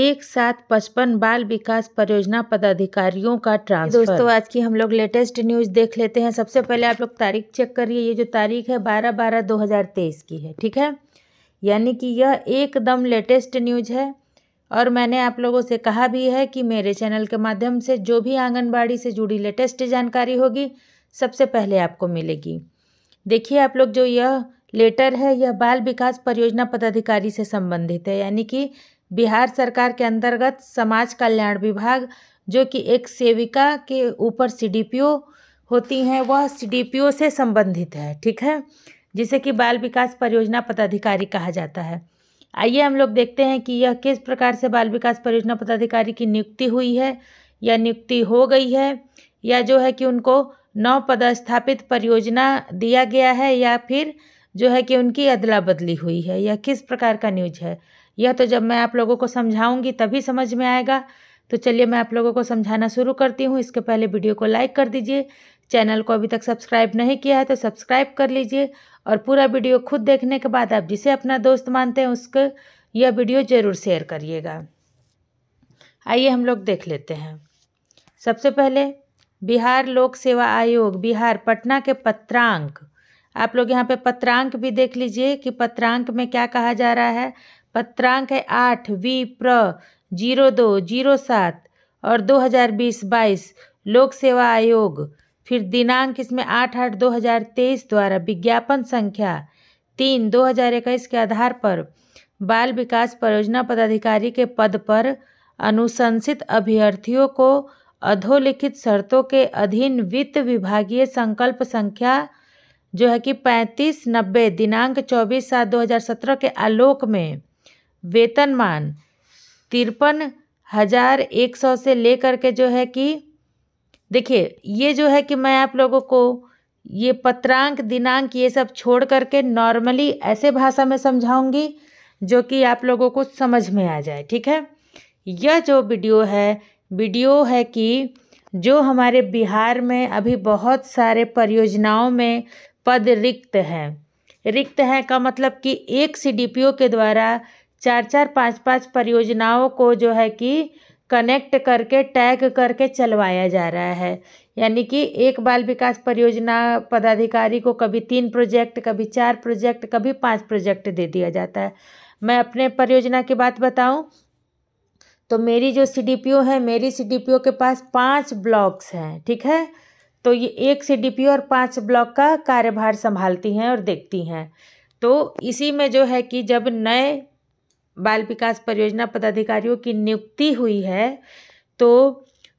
एक साथ पचपन बाल विकास परियोजना पदाधिकारियों का ट्रांसफर दोस्तों आज की हम लोग लेटेस्ट न्यूज देख लेते हैं सबसे पहले आप लोग तारीख चेक करिए ये जो तारीख है बारह बारह दो हज़ार तेईस की है ठीक है यानी कि यह एकदम लेटेस्ट न्यूज है और मैंने आप लोगों से कहा भी है कि मेरे चैनल के माध्यम से जो भी आंगनबाड़ी से जुड़ी लेटेस्ट जानकारी होगी सबसे पहले आपको मिलेगी देखिए आप लोग जो यह लेटर है यह बाल विकास परियोजना पदाधिकारी से संबंधित है यानी कि बिहार सरकार के अंतर्गत समाज कल्याण विभाग जो कि एक सेविका के ऊपर सी डी पी ओ होती हैं वह सी डी पी ओ से संबंधित है ठीक है जिसे कि बाल विकास परियोजना पदाधिकारी कहा जाता है आइए हम लोग देखते हैं कि यह किस प्रकार से बाल विकास परियोजना पदाधिकारी की नियुक्ति हुई है या नियुक्ति हो गई है या जो है कि उनको नौ पदस्थापित परियोजना दिया गया है या फिर जो है कि उनकी अदला बदली हुई है यह किस प्रकार का न्यूज है यह तो जब मैं आप लोगों को समझाऊंगी तभी समझ में आएगा तो चलिए मैं आप लोगों को समझाना शुरू करती हूँ इसके पहले वीडियो को लाइक कर दीजिए चैनल को अभी तक सब्सक्राइब नहीं किया है तो सब्सक्राइब कर लीजिए और पूरा वीडियो खुद देखने के बाद आप जिसे अपना दोस्त मानते हैं उसको यह वीडियो ज़रूर शेयर करिएगा आइए हम लोग देख लेते हैं सबसे पहले बिहार लोक सेवा आयोग बिहार पटना के पत्रांक आप लोग यहाँ पे पत्रांक भी देख लीजिए कि पत्रांक में क्या कहा जा रहा है पत्रांक है आठ वी प्र जीरो दो जीरो सात और दो हज़ार बीस बाईस लोक सेवा आयोग फिर दिनांक इसमें आठ आठ दो हज़ार तेईस द्वारा विज्ञापन संख्या तीन दो हज़ार इक्कीस के आधार पर बाल विकास परियोजना पदाधिकारी के पद पर अनुशंसित अभ्यर्थियों को अधोलिखित शर्तों के अधीन वित्त विभागीय संकल्प संख्या जो है कि पैंतीस नब्बे दिनांक चौबीस सात दो हज़ार सत्रह के आलोक में वेतनमान तिरपन हज़ार एक सौ से लेकर के जो है कि देखिए ये जो है कि मैं आप लोगों को ये पत्रांक दिनांक ये सब छोड़ करके नॉर्मली ऐसे भाषा में समझाऊंगी जो कि आप लोगों को समझ में आ जाए ठीक है यह जो वीडियो है वीडियो है कि जो हमारे बिहार में अभी बहुत सारे परियोजनाओं में पद रिक्त हैं रिक्त है का मतलब कि एक सी के द्वारा चार चार पाँच पाँच परियोजनाओं को जो है कि कनेक्ट करके टैग करके चलवाया जा रहा है यानी कि एक बाल विकास परियोजना पदाधिकारी को कभी तीन प्रोजेक्ट कभी चार प्रोजेक्ट कभी पांच प्रोजेक्ट दे दिया जाता है मैं अपने परियोजना की बात बताऊं तो मेरी जो सी है मेरी सी के पास पाँच ब्लॉक्स हैं ठीक है तो ये एक सी और पाँच ब्लॉक का कार्यभार संभालती हैं और देखती हैं तो इसी में जो है कि जब नए बाल विकास परियोजना पदाधिकारियों की नियुक्ति हुई है तो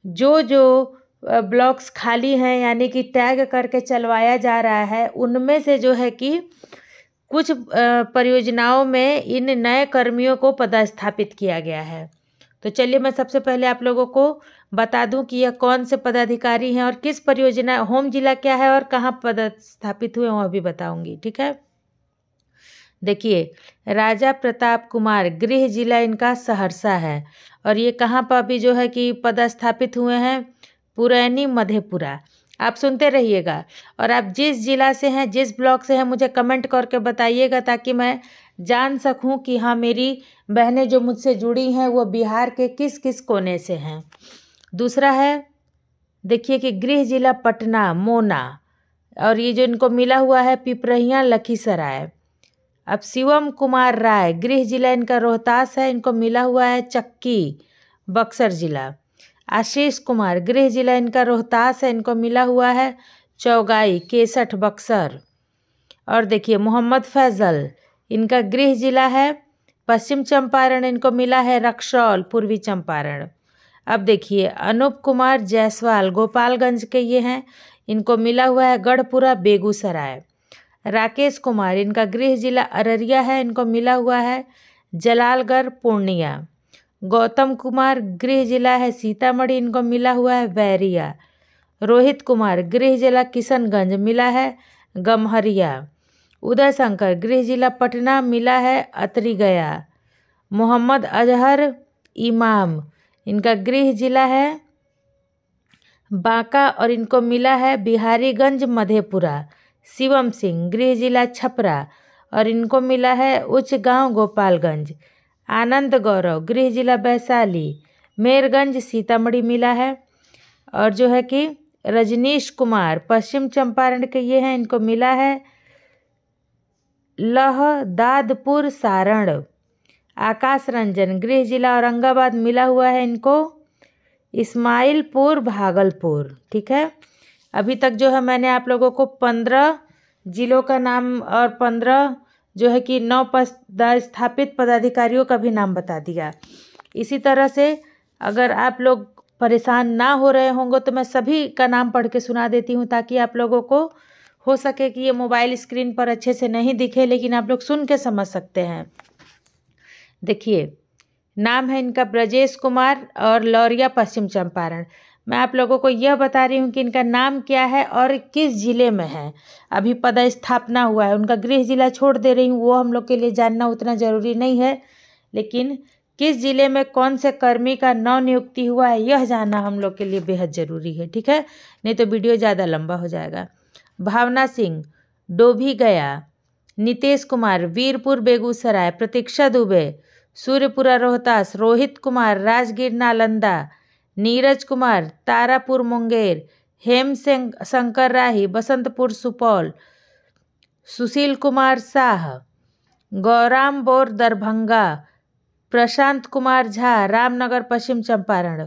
जो जो ब्लॉक्स खाली हैं यानी कि टैग करके चलवाया जा रहा है उनमें से जो है कि कुछ परियोजनाओं में इन नए कर्मियों को पदस्थापित किया गया है तो चलिए मैं सबसे पहले आप लोगों को बता दूं कि यह कौन से पदाधिकारी हैं और किस परियोजना होम जिला क्या है और कहाँ पदस्थापित हुए हैं वह भी बताऊँगी ठीक है देखिए राजा प्रताप कुमार गृह जिला इनका सहरसा है और ये कहाँ पर अभी जो है कि पदस्थापित हुए हैं पुरैनी मधेपुरा आप सुनते रहिएगा और आप जिस जिला से हैं जिस ब्लॉक से हैं मुझे कमेंट करके बताइएगा ताकि मैं जान सकूं कि हाँ मेरी बहनें जो मुझसे जुड़ी हैं वो बिहार के किस किस कोने से हैं दूसरा है देखिए कि गृह जिला पटना मोना और ये जो इनको मिला हुआ है पिपरहिया लखीसराय अब शिवम कुमार राय गृह जिला इनका रोहतास है इनको मिला हुआ है चक्की बक्सर जिला आशीष कुमार गृह जिला इनका रोहतास है इनको मिला हुआ है चौगाई केसठ बक्सर और देखिए मोहम्मद फैज़ल इनका गृह जिला है पश्चिम चंपारण इनको मिला है रक्सौल पूर्वी चंपारण अब देखिए अनूप कुमार जायसवाल गोपालगंज के ये हैं इनको मिला हुआ है गढ़पुरा बेगूसराय राकेश कुमार इनका गृह जिला अररिया है इनको मिला हुआ है जलालगढ़ पूर्णिया गौतम कुमार गृह जिला है सीतामढ़ी इनको मिला हुआ है बैरिया रोहित कुमार गृह जिला किशनगंज मिला है गमहरिया उदय शंकर गृह जिला पटना मिला है अतरी गया मोहम्मद अजहर इमाम इनका गृह जिला है बांका और इनको मिला है बिहारीगंज मधेपुरा शिवम सिंह गृह जिला छपरा और इनको मिला है उच्च गांव गोपालगंज आनंद गौरव गृह जिला वैशाली मेरगंज सीतामढ़ी मिला है और जो है कि रजनीश कुमार पश्चिम चंपारण के ये हैं इनको मिला है लह दादपुर सारण आकाश रंजन गृह जिला औरंगाबाद मिला हुआ है इनको इस्माइलपुर भागलपुर ठीक है अभी तक जो है मैंने आप लोगों को पंद्रह ज़िलों का नाम और पंद्रह जो है कि नौ पदस्थापित पदाधिकारियों का भी नाम बता दिया इसी तरह से अगर आप लोग परेशान ना हो रहे होंगे तो मैं सभी का नाम पढ़ के सुना देती हूँ ताकि आप लोगों को हो सके कि ये मोबाइल स्क्रीन पर अच्छे से नहीं दिखे लेकिन आप लोग सुन के समझ सकते हैं देखिए नाम है इनका ब्रजेश कुमार और लौरिया पश्चिम चंपारण मैं आप लोगों को यह बता रही हूँ कि इनका नाम क्या है और किस ज़िले में है अभी पदस्थापना हुआ है उनका गृह जिला छोड़ दे रही हूँ वो हम लोग के लिए जानना उतना ज़रूरी नहीं है लेकिन किस जिले में कौन से कर्मी का नव नियुक्ति हुआ है यह जानना हम लोग के लिए बेहद ज़रूरी है ठीक है नहीं तो वीडियो ज़्यादा लंबा हो जाएगा भावना सिंह डोभी गया नितेश कुमार वीरपुर बेगूसराय प्रतीक्षा दुबे सूर्यपुरा रोहतास रोहित कुमार राजगीर नालंदा नीरज कुमार तारापुर मुंगेर हेम शंकर राही बसंतपुर सुपौल सुशील कुमार शाह गौराम बोर दरभंगा प्रशांत कुमार झा रामनगर पश्चिम चंपारण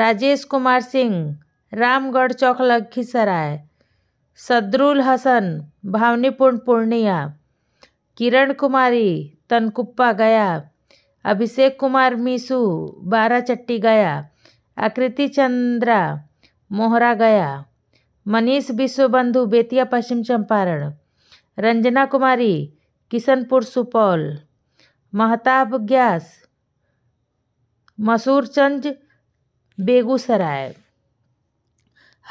राजेश कुमार सिंह रामगढ़ चौक लखीसराय सदरुल हसन भावनीपुर पूर्णिया किरण कुमारी तनकुप्पा गया अभिषेक कुमार मीसू चट्टी गया आकृति चंद्रा मोहरा गया मनीष विश्वबंधु बेतिया पश्चिम चंपारण रंजना कुमारी किशनपुर सुपौल महताब ग्यास मसूरचंद बेगूसराय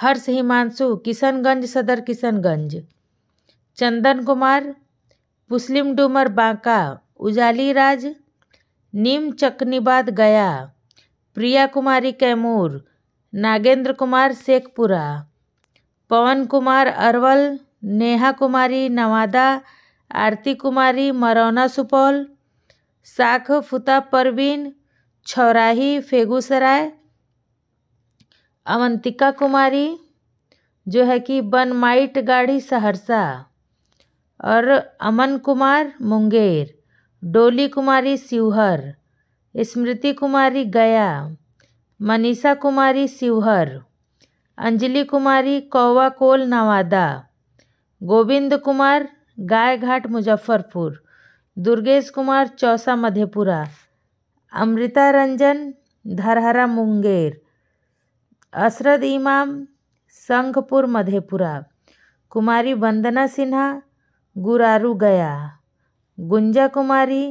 हर्ष हिमांशु किशनगंज सदर किशनगंज चंदन कुमार मुस्लिम डूमर बांका उजाली राज नीम चकनीबाद गया प्रिया कुमारी कैमूर नागेंद्र कुमार शेखपुरा पवन कुमार अरवल नेहा कुमारी नवादा आरती कुमारी मरौना सुपौल साख फुता परवीन छौराही फेगूसराय अवंतिका कुमारी जो है कि बनमाइट गाड़ी सहरसा और अमन कुमार मुंगेर डोली कुमारी शिवहर स्मृति कुमारी गया मनीषा कुमारी शिवहर अंजलि कुमारी कौवाकोल नवादा गोविंद कुमार गायघाट मुजफ्फरपुर दुर्गेश कुमार चौसा मधेपुरा अमृता रंजन धरहरा मुंगेर असरद इमाम संघपुर मधेपुरा कुमारी वंदना सिन्हा गुरारू गया गुंजा कुमारी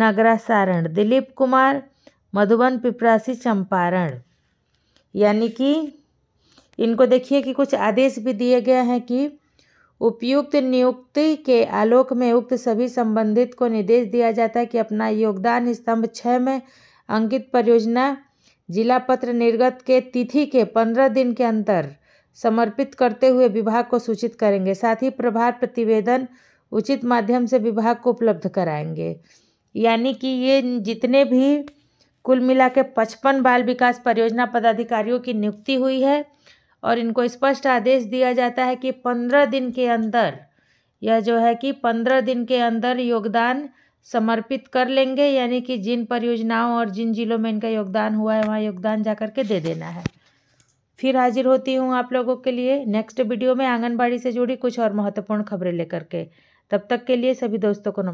नगरा सारण दिलीप कुमार मधुबन पिपरासी चंपारण यानी कि इनको देखिए कि कुछ आदेश भी दिए गए हैं कि उपयुक्त नियुक्ति के आलोक में उक्त सभी संबंधित को निर्देश दिया जाता है कि अपना योगदान स्तंभ छः में अंकित परियोजना जिला पत्र निर्गत के तिथि के पंद्रह दिन के अंतर समर्पित करते हुए विभाग को सूचित करेंगे साथ ही प्रभार प्रतिवेदन उचित माध्यम से विभाग को उपलब्ध कराएंगे यानी कि ये जितने भी कुल मिला के पचपन बाल विकास परियोजना पदाधिकारियों की नियुक्ति हुई है और इनको स्पष्ट आदेश दिया जाता है कि पंद्रह दिन के अंदर यह जो है कि पंद्रह दिन के अंदर योगदान समर्पित कर लेंगे यानी कि जिन परियोजनाओं और जिन जिलों में इनका योगदान हुआ है वहाँ योगदान जा कर के दे देना है फिर हाजिर होती हूँ आप लोगों के लिए नेक्स्ट वीडियो में आंगनबाड़ी से जुड़ी कुछ और महत्वपूर्ण खबरें लेकर के तब तक के लिए सभी दोस्तों को